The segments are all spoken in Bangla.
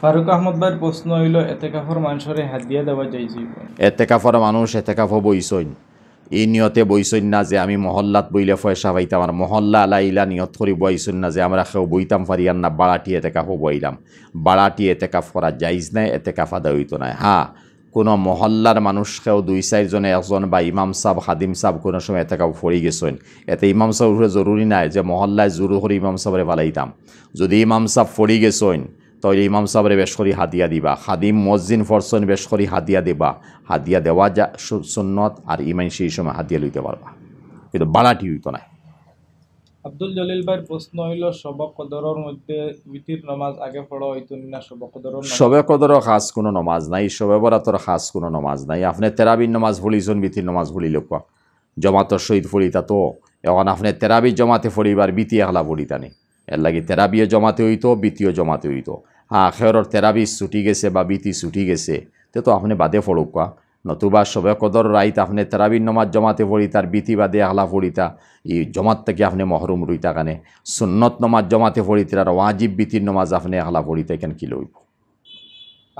ফারুক আহমদ ভাইয়ের প্রশ্ন হইল এতেকাফর মানুষের হাত দিয়ে দেওয়া এতেকাফর মানুষ এতেকাফ বইসইন এই নিয়তে বইসইন না যে আমি মহল্লাত বইলে পয়সা পাইতাম আর মহল্লা ইলা নিয়ত করি বইসইন না যে আমরা কেউ বইতাম ফারিয়ান না বাড়াটি এতেকাফ বইলাম বাড়াটি এতেকাফ করা যাইজ নাই এতেকাফা আদা হইতো নাই হ্যাঁ কোনো মহল্লার মানুষকেও দুই চারজনে একজন বা ইমাম সাহ হাদিম সাহ কোনো সময় এতে কাউ ফরি গেছেন এতে ইমাম সাহেব জরুরি নাই যে মহল্লায় জোর করে ইমাম সাহরে ফালাইতাম যদি ইমাম সাহ ফরি গেছেন তৈরি ইমাম সাহরে বেশ করি হাদিয়া দিবা হাদিম মসজিন ফরসন বেশ করি হাদিয়া দিবা হাদিয়া দেওয়া যা সুন্নত আর ইমান সেই সময় হাদিয়া লইতে পারবা কিন্তু বাড়াটি হইতো না আব্দুল জলিল ভাইর প্রশ্ন হইল সবক কদরের মধ্যে উইতির নমাজ আগে পড়া হইতো না সবক কদরের সবে কদরের খাস কোনো নমাজ নাই সবে বরাতর খাস কোনো নামাজ নাই আপনি তেরাবির নামাজ ভুলিছুন বিতির নামাজ ভুলিল কোয়া জমাতর সহিত ফড়িতা তো এখন আপনি তেরাবি জমাতে ফুরিবার বিতি আহলা ফড়িতা নেই এর লাগে তেরাবিও জমাতে হইতো বিতীয় জমাতে হইতো আখেরর তেরাবিস ছুটি গেছে বা বিতি ছুটি গেছে তে তো আপনি বাদে ফড়ুকা নতুবা সবে কদর রাইত আপনি তেরাবির নমাজ জমাতে পড়ি তার বিতি বাদে আহলা পড়িতা এই জমাত থেকে আপনি মহরুম রইতা কানে সুন্নত নমাজ জমাতে পড়ি তার ওয়াজিব বিতির নমাজ আপনি আহলা পড়িতে কেন কি লইব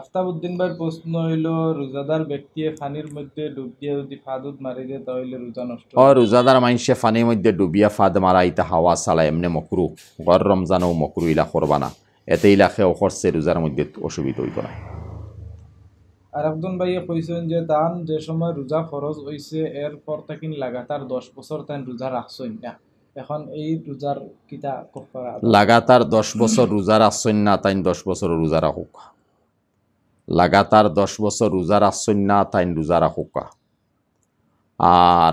আফতাবুদ্দিন ভাইয়ের প্রশ্ন হইল রোজাদার ব্যক্তি ফানির মধ্যে ডুব দিয়ে যদি ফাদুদ মারি দেয় তাহলে রোজা নষ্ট ও রোজাদার মানুষে ফানির মধ্যে ডুবিয়া ফাদ মারাইতে হাওয়া সালা এমনি মকরু গর রমজানও মকরু ইলা করবানা এতেই লাখে অখরসে রোজার মধ্যে অসুবিধা হইত না আর একজন ভাইয়া কইছেন যে তান যে সময় রোজা খরচ হয়েছে এরপর তাকিন লাগাতার দশ বছর তান রোজা রাখছই না এখন এই রোজার কিতা লাগাতার দশ বছর রোজা রাখছেন না তাই দশ বছর রোজা রাখুক লাগাতার দশ বছর রোজা রাখছেন না তাই রোজা রাখুক আর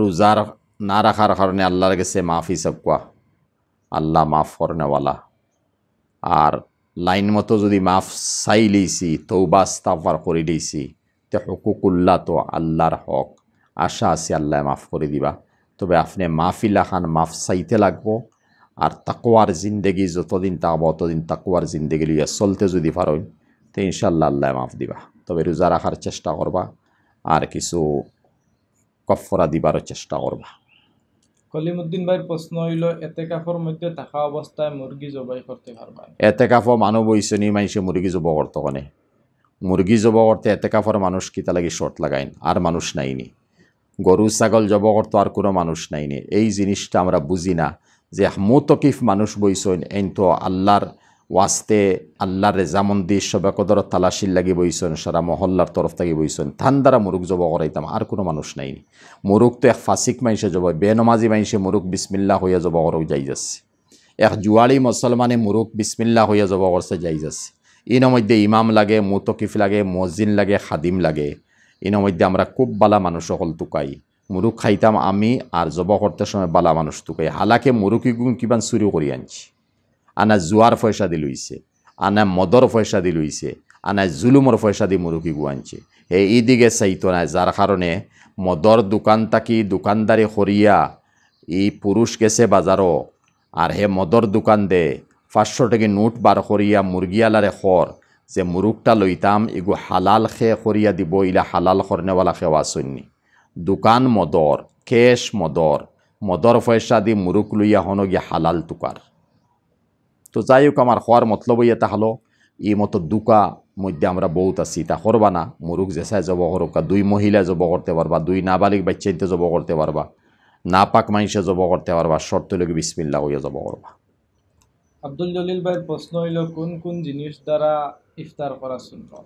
রোজার না রাখার কারণে আল্লাহর কাছে মাফি কোয়া আল্লাহ মাফ করনেওয়ালা আর লাইন মতো যদি মাফ চাই লইছি তৌবা স্তাফার করে দিয়েছি তো হকুকুল্লা তো আল্লাহর হক আশা আছে আল্লাহ মাফ করে দিবা তবে আপনি মাফি লাখান মাফ চাইতে লাগবো আর তাকোয়ার জিন্দেগি যতদিন তাকব ততদিন তাকোয়ার জিন্দেগি লইয়া চলতে যদি পারেন তো ইনশাল্লাহ আল্লাহ মাফ দিবা তবে রোজা রাখার চেষ্টা করবা আর কিছু কফরা দিবারও চেষ্টা করবা কলিমুদ্দিন ভাইর প্রশ্ন হইল এতে কাফর মধ্যে থাকা অবস্থায় মুরগি জবাই করতে পারবা এতে কাপড় মানব ইসনি মাইছে মুরগি জব করতে কনে মুরগি জব করতে এতে কাফর মানুষ কিতা লাগি শর্ট লাগাইন আর মানুষ নাইনি গরু ছাগল জব করতে আর কোনো মানুষ নাই নি এই জিনিসটা আমরা বুঝি না যে মোতকিফ মানুষ বইসইন এই তো আল্লাহর ওয়াস্তে আল্লাহরে যেমন দিয়ে সবে কদর তালাশির লাগি বইছেন সারা মহল্লার তরফ থেকে বইছেন থান দ্বারা মুরুক জব করাইতাম আর কোনো মানুষ নাই মুরুক তো এক ফাসিক মাইসে জব বেনমাজি মাইসে মুরুক বিসমিল্লা হইয়া জব করক যাই যাচ্ছে এক জুয়ালি মুসলমানে মুরুক বিসমিল্লা হইয়া জব করছে যাই যাচ্ছে ইন মধ্যে ইমাম লাগে মোতকিফ লাগে মসজিদ লাগে খাদিম লাগে ইন মধ্যে আমরা খুব বালা মানুষ সকল তুকাই মুরুক খাইতাম আমি আর জব করতে সময় বালা মানুষ তুকাই হালাকে মুরুকি গুণ কিবান চুরি করি আনছি আনা জুয়ার পয়সা দি লইছে আনা মদর পয়সা দি লইছে আনা জুলুমর পয়সা দি মুরুকি গুয়ানছে এই ইদিকে চাইতো নাই যার কারণে মদর দোকান তাকি দোকানদারি সরিয়া ই পুরুষ গেছে বাজারও আর হে মদর দোকান দে পাঁচশো টাকা নোট বার করিয়া মুরগিয়ালারে খর যে মুরুকটা লইতাম এগু হালাল খে করিয়া দিব ইলা হালাল খরনেওয়ালা খেওয়া সৈন্যি দোকান মদর কেশ মদর মদর পয়সা দি মুরুক লইয়া হন হালাল তুকার তো যাই হোক আমার হওয়ার মতলব এটা হলো এই মতো দুকা মধ্যে আমরা বহুত আছি তা করবা না মুরুখ জেসায় জব করবা দুই মহিলা জব করতে পারবা দুই নাবালিক বাচ্চাইতে জব করতে পারবা না পাক মানুষে জব করতে পারবা শর্ত লোক বিসমিল্লা হইয়া জব করবা আব্দুল জলিল ভাইয়ের প্রশ্ন হইল কোন কোন জিনিস দ্বারা ইফতার করা সুন্দর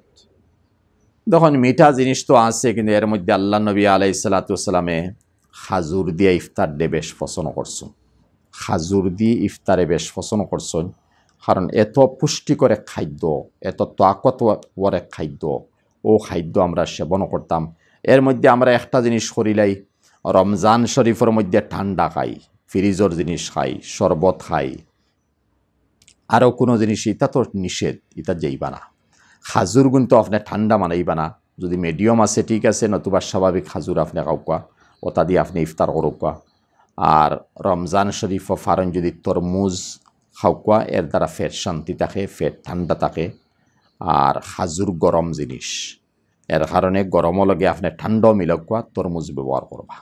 দেখুন মিঠা জিনিস তো আছে কিন্তু এর মধ্যে আল্লাহ নবী আলাই সালাতামে হাজুর দিয়ে ইফতার দিয়ে বেশ পছন্দ করছো হাজুর দিয়ে ইফতারে বেশ পছন্দ করছো কারণ এত পুষ্টিকর এক খাদ্য এত তাকতর এক খাদ্য ও খাদ্য আমরা সেবন করতাম এর মধ্যে আমরা একটা জিনিস করিলাই রমজান শরীফের মধ্যে ঠান্ডা খাই ফ্রিজর জিনিস খাই শরবত খাই আরও কোনো জিনিস এটা তো নিষেধ ইতা যাইবা না খাজুর গুণ তো আপনি ঠান্ডা মানাইবা না যদি মিডিয়াম আছে ঠিক আছে নতুবা স্বাভাবিক খাজুর আপনি কাউকা ওটা দিয়ে আপনি ইফতার করুকা আর রমজান শরীফ ফারণ যদি তরমুজ হাউকুয়া এর দ্বারা ফেট শান্তি থাকে ফেট ঠান্ডা থাকে আর হাজুর গরম জিনিস এর কারণে গরমও লগে আপনি ঠান্ডাও মিলকা তরমুজ ব্যবহার করবা